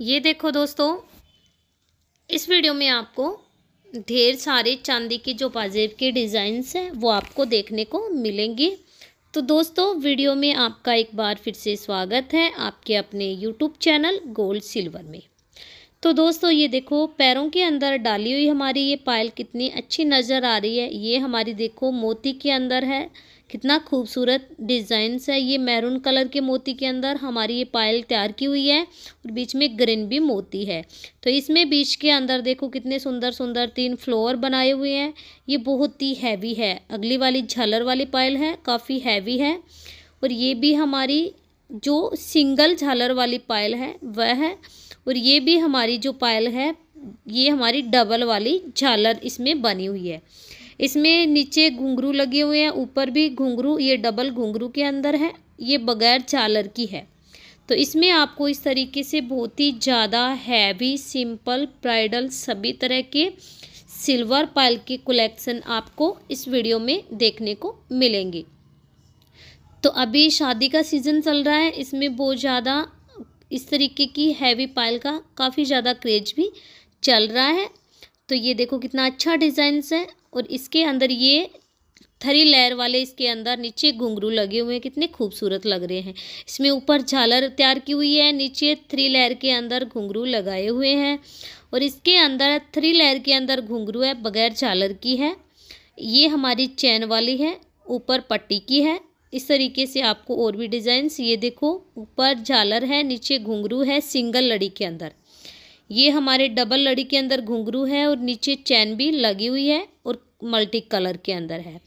ये देखो दोस्तों इस वीडियो में आपको ढेर सारे चांदी की जो पाजेब के डिज़ाइंस हैं वो आपको देखने को मिलेंगी तो दोस्तों वीडियो में आपका एक बार फिर से स्वागत है आपके अपने यूट्यूब चैनल गोल्ड सिल्वर में तो दोस्तों ये देखो पैरों के अंदर डाली हुई हमारी ये पायल कितनी अच्छी नज़र आ रही है ये हमारी देखो मोती के अंदर है कितना खूबसूरत डिज़ाइंस है ये मैरून कलर के मोती के अंदर हमारी ये पायल तैयार की हुई है और बीच में ग्रीन भी मोती है तो इसमें बीच के अंदर देखो कितने सुंदर सुंदर तीन फ्लोर बनाए हुए हैं ये बहुत ही हैवी है अगली वाली झलर वाली पायल है काफ़ी हैवी है और ये भी हमारी जो सिंगल झालर वाली पायल है वह है और ये भी हमारी जो पायल है ये हमारी डबल वाली झालर इसमें बनी हुई है इसमें नीचे घुंघरू लगे हुए हैं ऊपर भी घुंघरू ये डबल घुंघरू के अंदर है ये बगैर झालर की है तो इसमें आपको इस तरीके से बहुत ही ज़्यादा हैवी सिंपल ब्राइडल सभी तरह के सिल्वर पायल के कलेक्शन आपको इस वीडियो में देखने को मिलेंगे तो अभी शादी का सीज़न चल रहा है इसमें बहुत ज़्यादा इस तरीके की हैवी पायल का काफ़ी ज़्यादा क्रेज भी चल रहा है तो ये देखो कितना अच्छा डिज़ाइंस है और इसके अंदर ये थरी लेयर वाले इसके अंदर नीचे घुंघरू लगे हुए हैं कितने खूबसूरत लग रहे हैं इसमें ऊपर झालर तैयार की हुई है नीचे थ्री लेयर के अंदर घुंघरू लगाए हुए हैं और इसके अंदर थ्री लेयर के अंदर घुंघरू है बगैर झालर की है ये हमारी चैन वाली है ऊपर पट्टी की है इस तरीके से आपको और भी डिज़ाइंस ये देखो ऊपर झालर है नीचे घुंघरू है सिंगल लड़ी के अंदर ये हमारे डबल लड़ी के अंदर घुंघरू है और नीचे चैन भी लगी हुई है और मल्टी कलर के अंदर है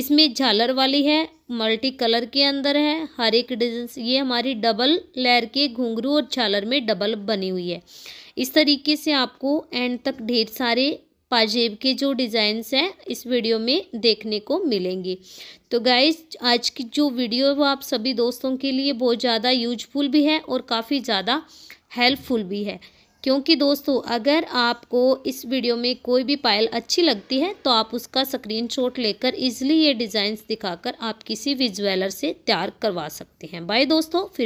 इसमें झालर वाली है मल्टी कलर के अंदर है हर एक डिजाइन ये हमारी डबल लेयर के घुंघरू और झालर में डबल बनी हुई है इस तरीके से आपको एंड तक ढेर सारे पाजेब के जो डिज़ाइंस हैं इस वीडियो में देखने को मिलेंगी तो गाइज आज की जो वीडियो है वो आप सभी दोस्तों के लिए बहुत ज़्यादा यूजफुल भी है और काफ़ी ज़्यादा हेल्पफुल भी है क्योंकि दोस्तों अगर आपको इस वीडियो में कोई भी पायल अच्छी लगती है तो आप उसका स्क्रीनशॉट लेकर इजली ये डिज़ाइंस दिखाकर आप किसी भी ज्वेलर से तैयार करवा सकते हैं बाय दोस्तों फिर